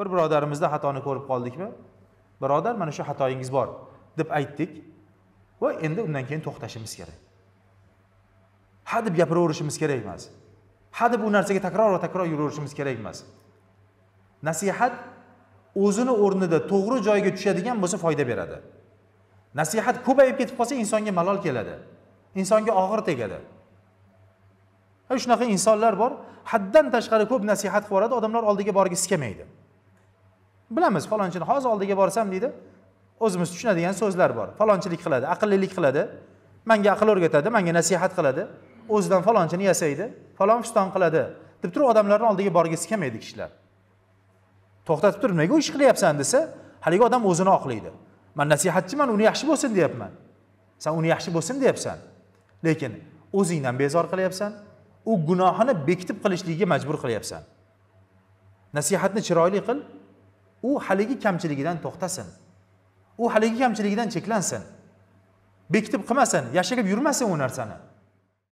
bir birodarimizda xatoni ko'rib qoldikmi birodar mana shu xatoyingiz bor deb aytdik va endi undan keyin to'xtashimiz kerak ha deb gapiraverishimiz kerak emas ha deb u narsaga takror va takror yuraverishimiz kerak emas nasihat o'zini o'rnida to'g'ri joyga tushadigan bo'lsa foyda beradi nasihat ko'payib ketib qolsa insonga malol keladi insonga og'ir tegadi shunaqa insonlar bor haddan tashqari ko'p nasihat qilib yuboradi odamlar oldiga borgisi kelmaydi bilamiz falonchini hozir oldiga borsam deydi o'zimiz tushunadigan so'zlar bor falonchilik qiladi aqllilik qiladi manga aql o'rgatadi manga nasihat qiladi o'zidan falonchini yasaydi falon fiston qiladi deb turib odamlarni oldiga borgisi kelmaydi kishilar to'xtatib turib nega u ish qilyapsan desa haligi odam o'zini oqlaydi man nasihatchiman uni yaxshi bo'lsin deyapman san uni yaxshi bo'lsin deyapsan lekin o'zingdan bezor qilyapsan u gunohini bekitib qilishligiga majbur qilyapsan nasihatni chiroyli qil u haligi kamchiligidan to'xtasin u haligi kamchiligidan cheklansin bekitib qilmasin yashirib yurmasin u narsani